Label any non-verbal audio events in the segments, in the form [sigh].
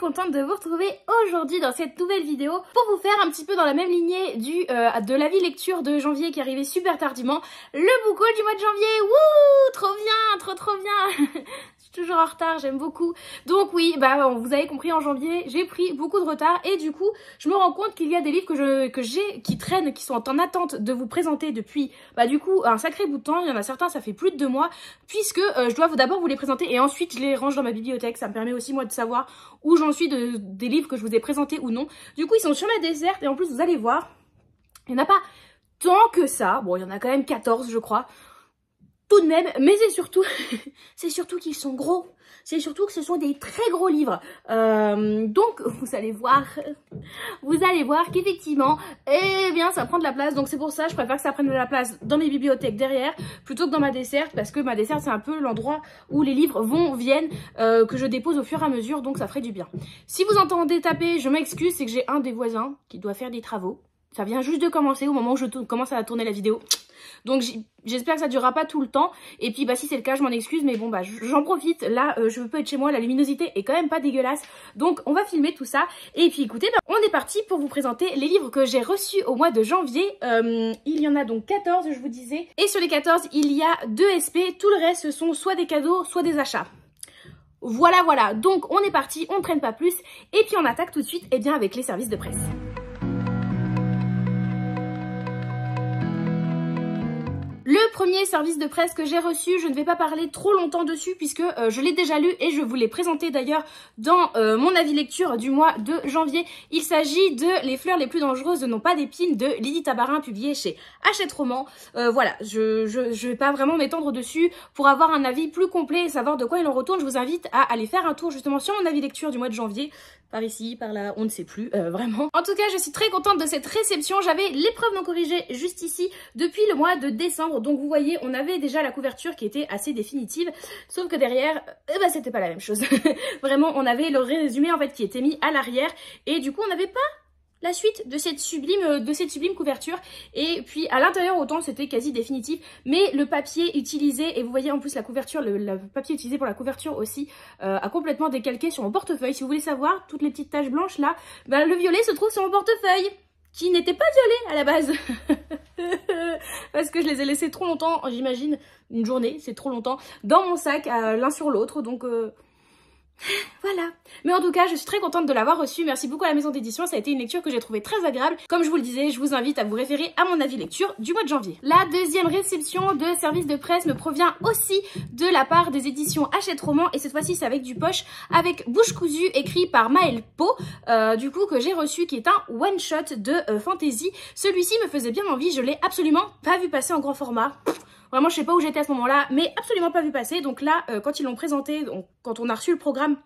contente de vous retrouver aujourd'hui dans cette nouvelle vidéo pour vous faire un petit peu dans la même lignée du euh, de l'avis lecture de janvier qui arrivait super tardivement, le boucle du mois de janvier, wouh, trop bien, trop trop bien [laughs] toujours en retard, j'aime beaucoup. Donc oui, bah vous avez compris, en janvier, j'ai pris beaucoup de retard et du coup, je me rends compte qu'il y a des livres que que j'ai qui traînent, qui sont en attente de vous présenter depuis bah du coup un sacré bout de temps. Il y en a certains, ça fait plus de deux mois, puisque euh, je dois d'abord vous les présenter et ensuite je les range dans ma bibliothèque. Ça me permet aussi moi de savoir où j'en suis de, des livres que je vous ai présentés ou non. Du coup, ils sont sur ma déserte et en plus, vous allez voir, il n'y en a pas tant que ça. Bon, il y en a quand même 14, je crois tout de même, mais c'est surtout, [laughs] c'est surtout qu'ils sont gros. C'est surtout que ce sont des très gros livres. Euh, donc, vous allez voir, [laughs] vous allez voir qu'effectivement, eh bien, ça prend de la place. Donc, c'est pour ça, je préfère que ça prenne de la place dans mes bibliothèques derrière, plutôt que dans ma desserte, parce que ma desserte, c'est un peu l'endroit où les livres vont, viennent, euh, que je dépose au fur et à mesure, donc ça ferait du bien. Si vous entendez taper, je m'excuse, c'est que j'ai un des voisins qui doit faire des travaux ça vient juste de commencer au moment où je commence à tourner la vidéo. Donc j'espère que ça durera pas tout le temps. Et puis bah si c'est le cas, je m'en excuse, mais bon bah j'en profite. Là, euh, je pas être chez moi, la luminosité est quand même pas dégueulasse. Donc on va filmer tout ça. Et puis écoutez, bah, on est parti pour vous présenter les livres que j'ai reçus au mois de janvier. Euh, il y en a donc 14, je vous disais. Et sur les 14, il y a 2 SP. Tout le reste, ce sont soit des cadeaux, soit des achats. Voilà, voilà. Donc on est parti, on ne traîne pas plus. Et puis on attaque tout de suite, eh bien avec les services de presse. Le premier service de presse que j'ai reçu, je ne vais pas parler trop longtemps dessus puisque euh, je l'ai déjà lu et je vous l'ai présenté d'ailleurs dans euh, mon avis lecture du mois de janvier. Il s'agit de Les fleurs les plus dangereuses non pas d'épines de Lydie Tabarin publié chez Hachette Roman. Euh, voilà, je, ne vais pas vraiment m'étendre dessus. Pour avoir un avis plus complet et savoir de quoi il en retourne, je vous invite à aller faire un tour justement sur mon avis lecture du mois de janvier par ici, par là, on ne sait plus, vraiment. En tout cas, je suis très contente de cette réception. J'avais l'épreuve non corrigée juste ici depuis le mois de décembre, donc vous voyez, on avait déjà la couverture qui était assez définitive, sauf que derrière, eh ben, c'était pas la même chose. [laughs] Vraiment, on avait le résumé en fait qui était mis à l'arrière et du coup, on n'avait pas la suite de cette sublime euh, de cette sublime couverture et puis à l'intérieur autant c'était quasi définitif mais le papier utilisé et vous voyez en plus la couverture le, papier utilisé pour la couverture aussi euh, a complètement décalqué sur mon portefeuille si vous voulez savoir toutes les petites taches blanches là ben, le violet se trouve sur mon portefeuille qui n'étaient pas violées à la base. [laughs] Parce que je les ai laissées trop longtemps, j'imagine, une journée, c'est trop longtemps, dans mon sac, euh, l'un sur l'autre. Donc... Euh, voilà. Mais en tout cas, je suis très contente de l'avoir reçu. Merci beaucoup à la maison d'édition. Ça a été une lecture que j'ai trouvée très agréable. Comme je vous le disais, je vous invite à vous référer à mon avis lecture du mois de janvier. La deuxième réception de service de presse me provient aussi de la part des éditions Hachette Roman. Et cette fois-ci, c'est avec du poche, avec Bouche cousue, écrit par Maël Po, euh, du coup, que j'ai reçu, qui est un one-shot de euh, fantasy. Celui-ci me faisait bien envie. Je l'ai absolument pas vu passer en grand format. Vraiment, je sais pas où j'étais à ce moment-là, mais absolument pas vu passer. Donc là, euh, quand ils l'ont présenté, quand on a reçu le programme,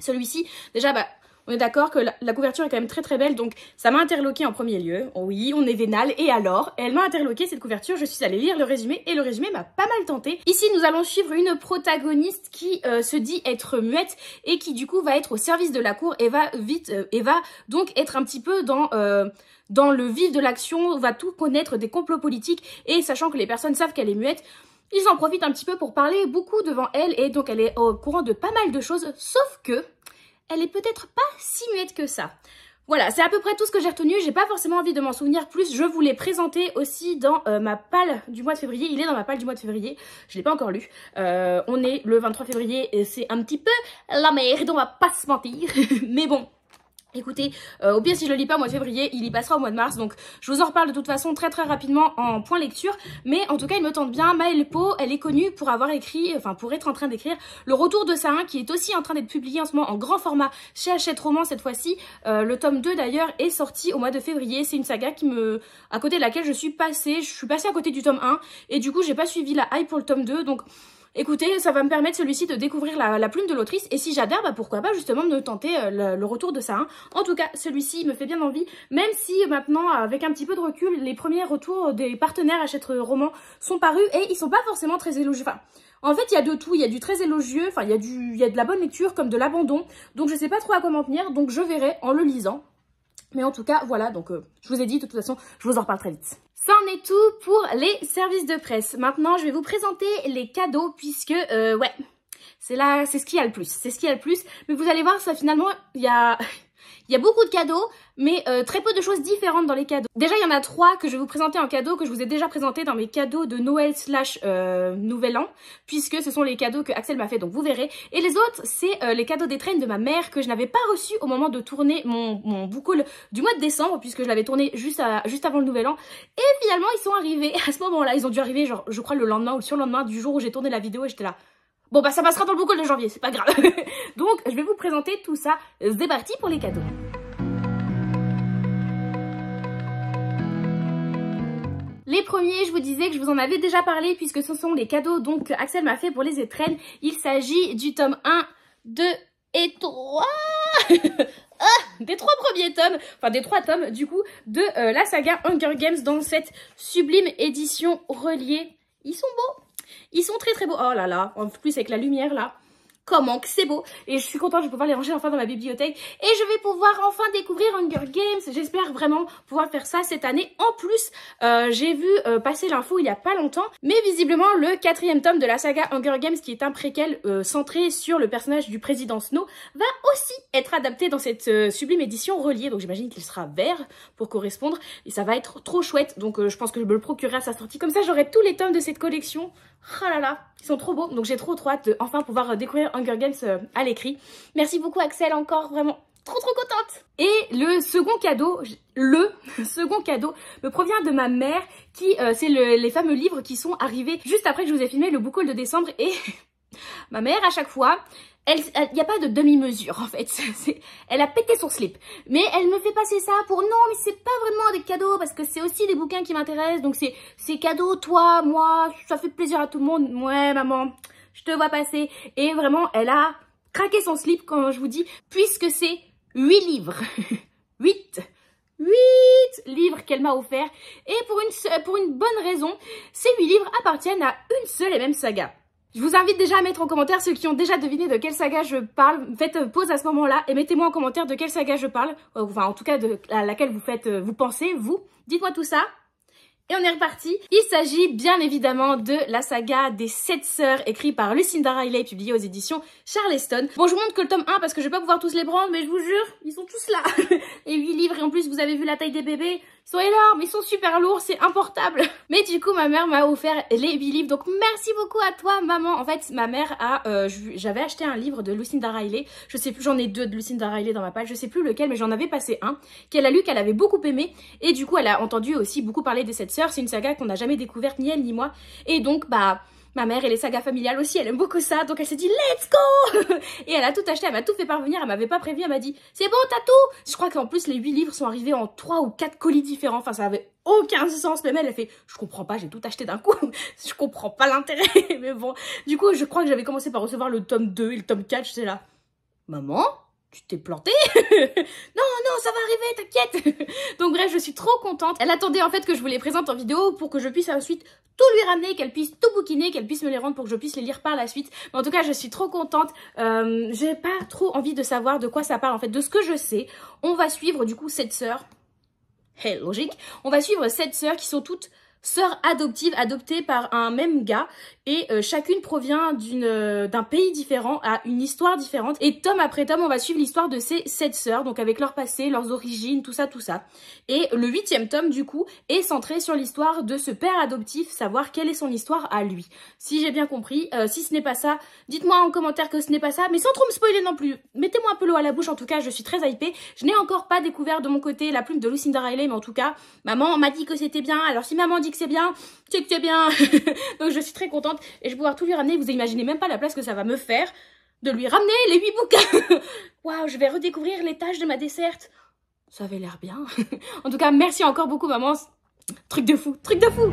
celui-ci, déjà, bah, on est d'accord que la, couverture est quand même très très belle, donc ça m'a interloqué en premier lieu. oui, on est vénal, et alors Elle m'a interloqué cette couverture, je suis allée lire le résumé, et le résumé m'a pas mal tenté. Ici, nous allons suivre une protagoniste qui euh, se dit être muette, et qui du coup va être au service de la cour, et va vite, euh, et va donc être un petit peu dans dans le vif de l'action, va tout connaître des complots politiques, et sachant que les personnes savent qu'elle est muette, ils en profitent un petit peu pour parler beaucoup devant elle, et donc elle est au courant de pas mal de choses, sauf que elle est peut-être pas si muette que ça. Voilà, c'est à peu près tout ce que j'ai retenu, j'ai pas forcément envie de m'en souvenir plus, je vous l'ai présenté aussi dans euh, ma palle du mois de février, il est dans ma palle du mois de février, je l'ai pas encore lu, euh, on est le 23 février et c'est un petit peu la merde, on va pas se mentir, [laughs] mais bon, Écoutez, euh, au pire si je le lis pas au mois de février, il y passera au mois de mars, donc je vous en reparle de toute façon très très rapidement en point lecture, mais en tout cas il me tente bien, Maëlle Po, elle est connue pour avoir écrit, enfin pour être en train d'écrire Le Retour de Sarin, qui est aussi en train d'être publié en ce moment en grand format chez Hachette Roman cette fois-ci, euh, le tome 2 d'ailleurs est sorti au mois de février, c'est une saga qui me... à côté de laquelle je suis passée, je suis passée à côté du tome 1, et du coup j'ai pas suivi la hype pour le tome 2, donc écoutez, ça va me permettre celui-ci de découvrir la, plume de l'autrice. Et si j'adhère, bah pourquoi pas justement me tenter euh, le, retour de ça. Hein. En tout cas, celui-ci me fait bien envie, même si maintenant, avec un petit peu de recul, les premiers retours des partenaires à romans roman sont parus et ils sont pas forcément très élogieux. Enfin, en fait, il y a de tout, il y a du très élogieux, il y, a de la bonne lecture comme de l'abandon, donc je ne sais pas trop à quoi m'en tenir, donc je verrai en le lisant. Mais en tout cas, voilà, donc euh, je vous ai dit, de toute façon, je vous en reparle très vite. en est tout pour les services de presse. Maintenant, je vais vous présenter les cadeaux puisque, euh, ouais, c'est là, c'est ce qu'il y a le plus, c'est ce qu'il y a le plus. Mais vous allez voir, ça finalement, il y a, [laughs] beaucoup de cadeaux, mais euh, très peu de choses différentes dans les cadeaux. Déjà, il y en a trois que je vais vous présenter en cadeau, que je vous ai déjà présenté dans mes cadeaux de Noël slash euh, Nouvel An, puisque ce sont les cadeaux que Axel m'a fait, donc vous verrez. Et les autres, c'est euh, les cadeaux des de ma mère que je n'avais pas reçus au moment de tourner mon, boucle du mois de décembre, puisque je l'avais tourné juste, juste avant le Nouvel An. Et finalement, ils sont arrivés [laughs] à ce moment-là. Ils ont dû arriver, genre, je crois, le lendemain ou le surlendemain du jour où j'ai tourné la vidéo et j'étais là... Bon bah ça passera dans le boucle de janvier, c'est pas grave. [laughs] Donc je vais vous présenter tout ça. C'est parti pour les cadeaux. Les premiers, je vous disais que je vous en avais déjà parlé puisque ce sont les cadeaux donc Axel m'a fait pour les étrennes. Il s'agit du tome 1, 2 et 3 [laughs] ah, des trois premiers tomes, enfin des trois tomes du coup, de euh, la saga Hunger Games dans cette sublime édition reliée. Ils sont beaux ils sont très très beaux. Oh là là, en plus avec la lumière là, comment que c'est beau. Et je suis contente, je pouvoir les ranger enfin dans ma bibliothèque. Et je vais pouvoir enfin découvrir Hunger Games. J'espère vraiment pouvoir faire ça cette année. En plus, euh, j'ai vu euh, passer l'info il y a pas longtemps. Mais visiblement, le quatrième tome de la saga Hunger Games, qui est un préquel euh, centré sur le personnage du président Snow, va aussi être adapté dans cette sublime édition reliée. Donc j'imagine qu'il sera vert pour correspondre. Et ça va être trop chouette. Donc je pense que je me le procurerai à sa sortie. Comme ça, j'aurai tous les tomes de cette collection. Ah là là, ils sont trop beaux. Donc j'ai trop trop hâte de enfin pouvoir découvrir Hunger Games euh, à l'écrit. Merci beaucoup Axel encore, vraiment trop trop contente Et le second cadeau, le [laughs] second cadeau me provient de ma mère qui, euh, c'est les fameux livres qui sont arrivés juste après que je vous ai filmé le book de décembre et [laughs] ma mère à chaque fois, il n'y a pas de demi-mesure en fait, [laughs] elle a pété son slip, mais elle me fait passer ça pour non mais c'est pas vraiment des cadeaux parce que c'est aussi des bouquins qui m'intéressent donc c'est cadeau toi, moi, ça fait plaisir à tout le monde, ouais maman, je te vois passer. Et vraiment, elle a craqué son slip quand je vous dis, puisque c'est 8 livres. 8 [laughs] 8 livres qu'elle m'a offert et pour une, pour une bonne raison, ces 8 livres appartiennent à une seule et même saga. Je vous invite déjà à mettre en commentaire ceux qui ont déjà deviné de quelle saga je parle. Faites pause à ce moment-là et mettez-moi en commentaire de quelle saga je parle, enfin en tout cas de à laquelle vous faites, euh, vous pensez, vous. Dites-moi tout ça et on est reparti. Il s'agit bien évidemment de la saga des 7 sœurs écrite par Lucinda Riley publiée aux éditions Charleston. Bon, je vous montre que le tome 1 parce que je vais pas pouvoir tous les prendre, mais je vous jure, ils sont tous là. [laughs] et 8 livres et en plus vous avez vu la taille des bébés. Ils sont énormes, ils sont super lourds, c'est importable. [laughs] Mais du coup, ma mère m'a offert les 8 livres. Donc merci beaucoup à toi, maman. En fait, ma mère a... Euh, j'avais acheté un livre de Lucinda Riley. Je sais plus, j'en ai deux de Lucinda Riley dans ma page. Je sais plus lequel, mais j'en avais passé un qu'elle a lu, qu'elle avait beaucoup aimé. Et du coup, elle a entendu aussi beaucoup parler des sept c'est une saga qu'on n'a jamais découverte, ni elle ni moi. Et donc, bah, ma mère et les sagas familiales aussi, elle aime beaucoup ça, donc elle s'est dit let's go [laughs] Et elle a tout acheté, elle m'a tout fait parvenir, elle m'avait pas prévu, elle m'a dit c'est bon t'as tout Je crois qu'en plus les huit livres sont arrivés en trois ou quatre colis différents, enfin ça avait aucun sens, même elle, elle fait je comprends pas, j'ai tout acheté d'un coup, [laughs] je comprends pas l'intérêt, [laughs] mais bon, du coup je crois que j'avais commencé par recevoir le tome 2 et le tome 4, j'étais là maman tu t'es plantée [laughs] Non, non, ça va arriver, t'inquiète [laughs] Donc bref, je suis trop contente. Elle attendait en fait que je vous les présente en vidéo pour que je puisse ensuite tout lui ramener, qu'elle puisse tout bouquiner, qu'elle puisse me les rendre pour que je puisse les lire par la suite. Mais en tout cas, je suis trop contente. Euh, j'ai pas trop envie de savoir de quoi ça parle en fait. De ce que je sais, on va suivre du coup cette sœur. Hey, logique. On va suivre cette sœur qui sont toutes sœurs adoptives adoptées par un même gars et euh, chacune provient d'une euh, d'un pays différent, a une histoire différente et tome après tome on va suivre l'histoire de ces sept sœurs donc avec leur passé, leurs origines, tout ça tout ça. Et le huitième tome du coup est centré sur l'histoire de ce père adoptif, savoir quelle est son histoire à lui. Si j'ai bien compris, euh, si ce n'est pas ça, dites-moi en commentaire que ce n'est pas ça mais sans trop me spoiler non plus. Mettez-moi un peu l'eau à la bouche en tout cas, je suis très hypée. Je n'ai encore pas découvert de mon côté la plume de Lucinda Riley mais en tout cas, maman m'a dit que c'était bien. Alors si maman dit c'est bien, tu que c'est bien. [laughs] Donc je suis très contente et je vais pouvoir tout lui ramener. Vous imaginez même pas la place que ça va me faire de lui ramener les huit bouquins. [laughs] Waouh, je vais redécouvrir les tâches de ma desserte. Ça avait l'air bien. [laughs] en tout cas, merci encore beaucoup maman. Truc de fou, truc de fou.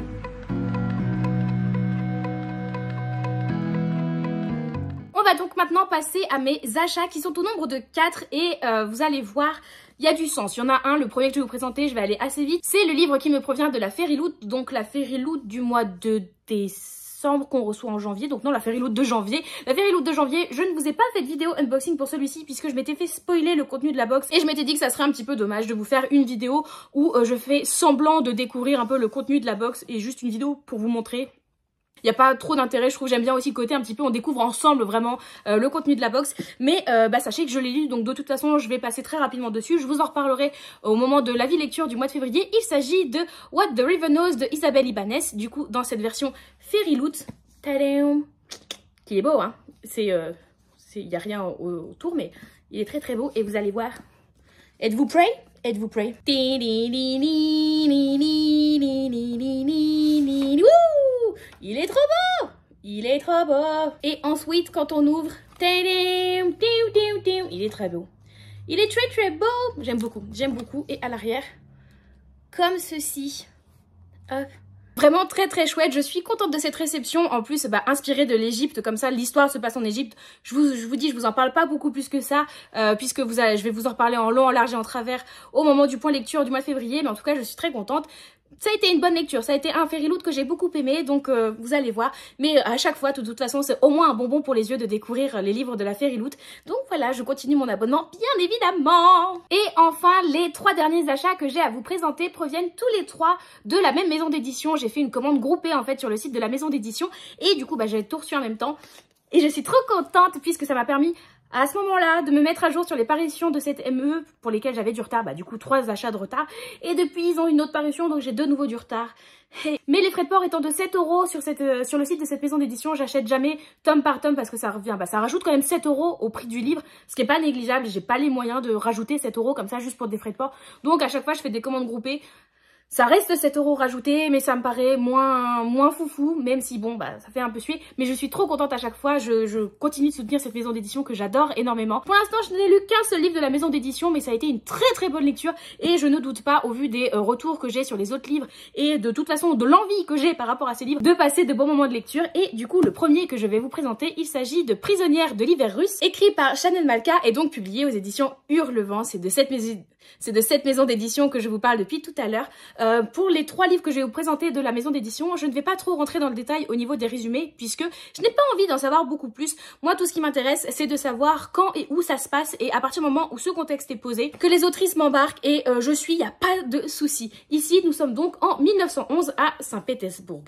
On va donc maintenant passer à mes achats qui sont au nombre de 4 et euh, vous allez voir, il y a du sens. Il y en a un, le premier que je vais vous présenter, je vais aller assez vite. C'est le livre qui me provient de la Fairy Loot, donc la Fairy Loot du mois de décembre qu'on reçoit en janvier. Donc non, la Fairy Loot de janvier. La Fairy Loot de janvier, je ne vous ai pas fait de vidéo unboxing pour celui-ci puisque je m'étais fait spoiler le contenu de la box et je m'étais dit que ça serait un petit peu dommage de vous faire une vidéo où euh, je fais semblant de découvrir un peu le contenu de la box et juste une vidéo pour vous montrer il n'y a pas trop d'intérêt, je trouve, j'aime bien aussi le côté un petit peu, on découvre ensemble vraiment euh, le contenu de la box, mais euh, bah, sachez que je l'ai lu, donc de toute façon je vais passer très rapidement dessus, je vous en reparlerai au moment de la vie lecture du mois de février, il s'agit de What the River de Isabelle Ibanez, du coup dans cette version Fairy Loot, qui est beau hein, c'est, il euh, n'y a rien autour mais il est très très beau et vous allez voir, êtes-vous prêt Êtes-vous prêt il est trop beau Il est trop beau Et ensuite, quand on ouvre, il est très beau. Il est très très beau J'aime beaucoup, j'aime beaucoup. Et à l'arrière, comme ceci. Hop ah, Vraiment très très chouette, je suis contente de cette réception, en plus bah, inspirée de l'Egypte, comme ça l'histoire se passe en Égypte, je vous, je vous dis, je vous en parle pas beaucoup plus que ça, euh, puisque vous, je vais vous en parler en long, en large et en travers au moment du point lecture du mois de février, mais en tout cas je suis très contente, ça a été une bonne lecture, ça a été un Fairy Loot que j'ai beaucoup aimé, donc euh, vous allez voir. Mais euh, à chaque fois, de toute façon, c'est au moins un bonbon pour les yeux de découvrir euh, les livres de la Fairy Loot. Donc voilà, je continue mon abonnement, bien évidemment Et enfin, les trois derniers achats que j'ai à vous présenter proviennent tous les trois de la même maison d'édition. J'ai fait une commande groupée, en fait, sur le site de la maison d'édition, et du coup, bah, j'ai tout reçu en même temps. Et je suis trop contente puisque ça m'a permis à ce moment-là, de me mettre à jour sur les parutions de cette ME pour lesquelles j'avais du retard, bah du coup trois achats de retard. Et depuis, ils ont une autre parution, donc j'ai de nouveau du retard. [laughs] Mais les frais de port étant de 7 euros sur, euh, sur le site de cette maison d'édition, j'achète jamais tome par tome parce que ça revient, bah ça rajoute quand même 7 euros au prix du livre, ce qui est pas négligeable. J'ai pas les moyens de rajouter 7 euros comme ça juste pour des frais de port. Donc à chaque fois, je fais des commandes groupées ça reste 7 euros rajouté, mais ça me paraît moins, moins foufou, même si bon, bah, ça fait un peu suer. Mais je suis trop contente à chaque fois, je, continue de soutenir cette maison d'édition que j'adore énormément. Pour l'instant, je n'ai lu qu'un seul livre de la maison d'édition, mais ça a été une très très bonne lecture et je ne doute pas, au vu des euh, retours que j'ai sur les autres livres et de toute façon de l'envie que j'ai par rapport à ces livres, de passer de bons moments de lecture. Et du coup, le premier que je vais vous présenter, il s'agit de Prisonnière de l'hiver russe, écrit par Chanel Malka et donc publié aux éditions Hurlevent. C'est de cette maison... C'est de cette maison d'édition que je vous parle depuis tout à l'heure. Euh, pour les trois livres que je vais vous présenter de la maison d'édition, je ne vais pas trop rentrer dans le détail au niveau des résumés puisque je n'ai pas envie d'en savoir beaucoup plus. Moi, tout ce qui m'intéresse, c'est de savoir quand et où ça se passe et à partir du moment où ce contexte est posé, que les autrices m'embarquent et euh, je suis, il n'y a pas de souci. Ici, nous sommes donc en 1911 à Saint-Pétersbourg.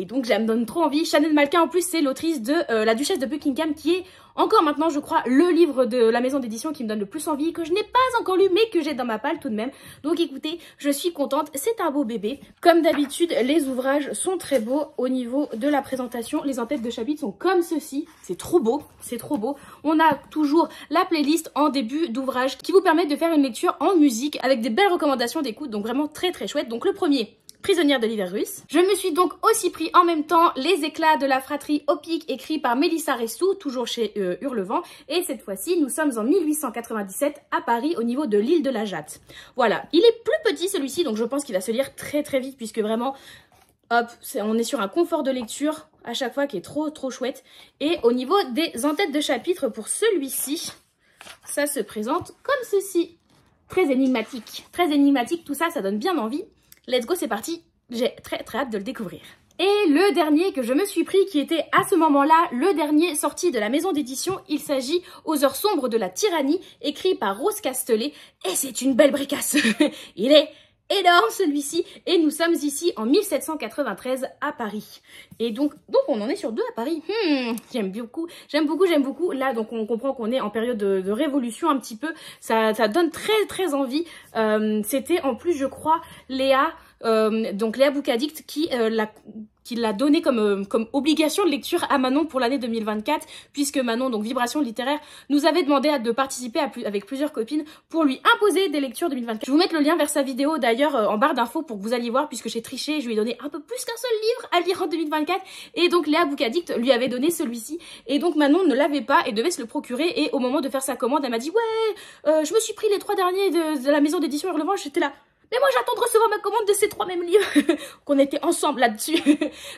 Et donc, ça me donne trop envie. Chanel Malkin, en plus, c'est l'autrice de euh, La Duchesse de Buckingham, qui est encore maintenant, je crois, le livre de la maison d'édition qui me donne le plus envie, que je n'ai pas encore lu, mais que j'ai dans ma palle tout de même. Donc écoutez, je suis contente, c'est un beau bébé. Comme d'habitude, les ouvrages sont très beaux au niveau de la présentation. Les en-têtes de chapitre sont comme ceci, c'est trop beau, c'est trop beau. On a toujours la playlist en début d'ouvrage qui vous permet de faire une lecture en musique avec des belles recommandations d'écoute, donc vraiment très très chouette. Donc le premier, prisonnière de l'hiver russe. Je me suis donc aussi pris en même temps Les éclats de la fratrie Opic écrit par Mélissa Ressou, toujours chez euh, Hurlevent. Et cette fois-ci, nous sommes en 1897 à Paris au niveau de l'île de la Jatte. Voilà, il est plus petit celui-ci, donc je pense qu'il va se lire très très vite puisque vraiment hop, on est sur un confort de lecture à chaque fois qui est trop trop chouette. Et au niveau des entêtes de chapitre pour celui-ci, ça se présente comme ceci. Très énigmatique, très énigmatique, tout ça, ça donne bien envie. Let's go, c'est parti. J'ai très très hâte de le découvrir. Et le dernier que je me suis pris, qui était à ce moment-là le dernier sorti de la maison d'édition, il s'agit Aux heures sombres de la tyrannie, écrit par Rose Castellet, et c'est une belle bricasse. [laughs] il est et donc celui-ci et nous sommes ici en 1793 à Paris. Et donc, donc on en est sur deux à Paris. Hmm, j'aime beaucoup, j'aime beaucoup, j'aime beaucoup. Là, donc on comprend qu'on est en période de, révolution un petit peu. Ça, ça donne très très envie. Euh, c'était en plus, je crois, Léa... Euh, donc Léa Boucadict qui euh, l'a qui l'a donné comme, euh, comme obligation de lecture à Manon pour l'année 2024, puisque Manon, donc Vibration Littéraire, nous avait demandé de participer avec plusieurs copines pour lui imposer des lectures 2024. Je vous mettre le lien vers sa vidéo d'ailleurs euh, en barre d'infos pour que vous alliez voir, puisque j'ai triché, je lui ai donné un peu plus qu'un seul livre à lire en 2024, et donc Léa Boucadict lui avait donné celui-ci, et donc Manon ne l'avait pas et devait se le procurer, et au moment de faire sa commande, elle m'a dit « Ouais, je me suis pris les trois derniers de, la maison d'édition Hurlevent, j'étais là ». Mais moi, j'attends de recevoir ma commande de ces trois mêmes livres [laughs] qu'on était ensemble là-dessus. [laughs]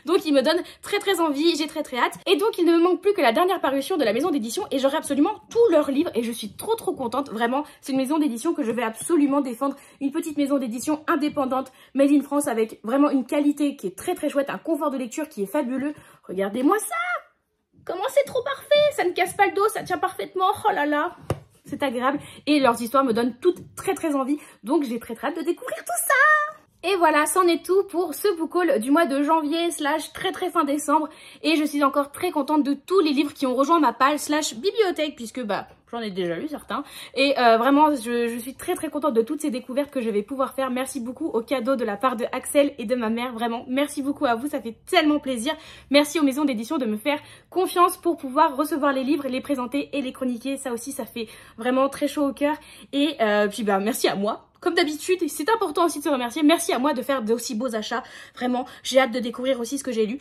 donc, il me donne très très envie, j'ai très très hâte. Et donc, il ne me manque plus que la dernière parution de la maison d'édition et j'aurai absolument tous leurs livres et je suis trop trop contente. Vraiment, c'est une maison d'édition que je vais absolument défendre. Une petite maison d'édition indépendante, made in France, avec vraiment une qualité qui est très très chouette, un confort de lecture qui est fabuleux. Regardez-moi ça Comment c'est trop parfait Ça ne casse pas le dos, ça tient parfaitement. Oh là là c'est agréable et leurs histoires me donnent toutes très très envie. Donc j'ai très très hâte de découvrir tout ça et voilà, c'en est tout pour ce book haul du mois de janvier slash très très fin décembre. Et je suis encore très contente de tous les livres qui ont rejoint ma page slash bibliothèque puisque bah J'en ai déjà lu certains. Et euh, vraiment, je, suis très très contente de toutes ces découvertes que je vais pouvoir faire. Merci beaucoup au cadeau de la part de Axel et de ma mère. Vraiment, merci beaucoup à vous. Ça fait tellement plaisir. Merci aux maisons d'édition de me faire confiance pour pouvoir recevoir les livres, les présenter et les chroniquer. Ça aussi, ça fait vraiment très chaud au cœur. Et euh, puis, bah, merci à moi comme d'habitude, c'est important aussi de se remercier. Merci à moi de faire d'aussi beaux achats. Vraiment, j'ai hâte de découvrir aussi ce que j'ai lu.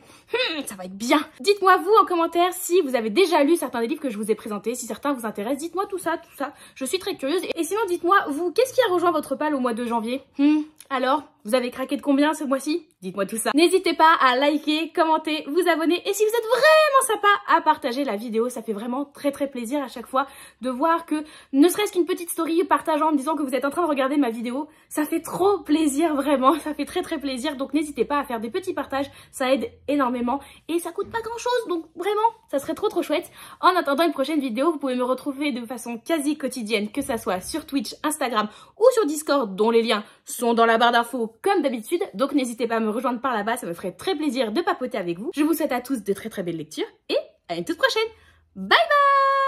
Hum, ça va être bien. Dites-moi vous en commentaire si vous avez déjà lu certains des livres que je vous ai présentés, si certains vous intéressent. Dites-moi tout ça, tout ça. Je suis très curieuse. Et sinon, dites-moi vous, qu'est-ce qui a rejoint votre pal au mois de janvier hum, alors, vous avez craqué de combien ce mois-ci Dites-moi tout ça. N'hésitez pas à liker, commenter, vous abonner et si vous êtes vraiment sympa, à partager la vidéo. Ça fait vraiment très très plaisir à chaque fois de voir que ne serait-ce qu'une petite story partageant en me disant que vous êtes en train de regarder ma vidéo, ça fait trop plaisir vraiment, ça fait très très plaisir. Donc n'hésitez pas à faire des petits partages, ça aide énormément et ça coûte pas grand-chose. Donc vraiment, ça serait trop trop chouette. En attendant une prochaine vidéo, vous pouvez me retrouver de façon quasi quotidienne, que ça soit sur Twitch, Instagram ou sur Discord dont les liens sont dans la barre d'infos comme d'habitude, donc n'hésitez pas à me rejoindre par là-bas, ça me ferait très plaisir de papoter avec vous. Je vous souhaite à tous de très très belles lectures et à une toute prochaine. Bye bye